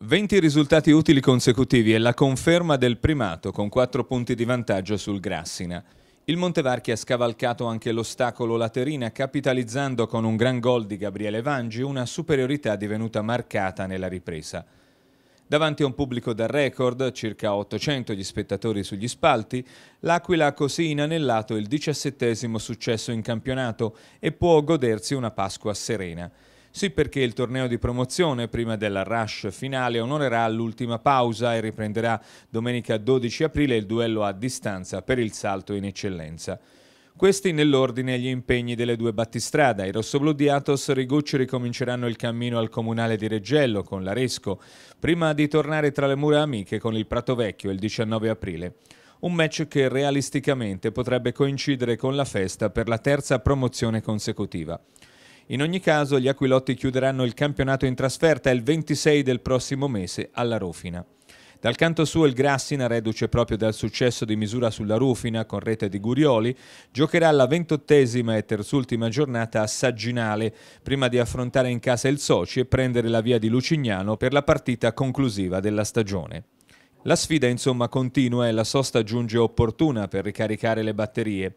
20 risultati utili consecutivi e la conferma del primato con 4 punti di vantaggio sul Grassina. Il Montevarchi ha scavalcato anche l'ostacolo Laterina capitalizzando con un gran gol di Gabriele Vangi una superiorità divenuta marcata nella ripresa. Davanti a un pubblico da record, circa 800 gli spettatori sugli spalti, l'Aquila ha così inanellato il diciassettesimo successo in campionato e può godersi una Pasqua serena. Sì perché il torneo di promozione prima della rush finale onorerà l'ultima pausa e riprenderà domenica 12 aprile il duello a distanza per il salto in eccellenza. Questi nell'ordine gli impegni delle due battistrada. I rossoblù di Atos Rigucci ricominceranno il cammino al comunale di Reggello con l'Aresco, prima di tornare tra le mura amiche con il Prato Vecchio il 19 aprile. Un match che realisticamente potrebbe coincidere con la festa per la terza promozione consecutiva. In ogni caso gli Aquilotti chiuderanno il campionato in trasferta il 26 del prossimo mese alla Rufina. Dal canto suo il Grassina, reduce proprio dal successo di misura sulla Rufina con rete di Gurioli, giocherà la ventottesima e terzultima giornata a Sagginale, prima di affrontare in casa il Soci e prendere la via di Lucignano per la partita conclusiva della stagione. La sfida insomma continua e la sosta giunge opportuna per ricaricare le batterie.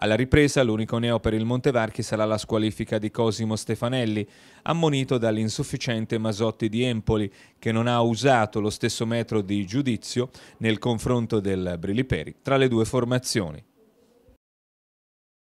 Alla ripresa l'unico neo per il Montevarchi sarà la squalifica di Cosimo Stefanelli, ammonito dall'insufficiente Masotti di Empoli, che non ha usato lo stesso metro di giudizio nel confronto del Briliperi tra le due formazioni.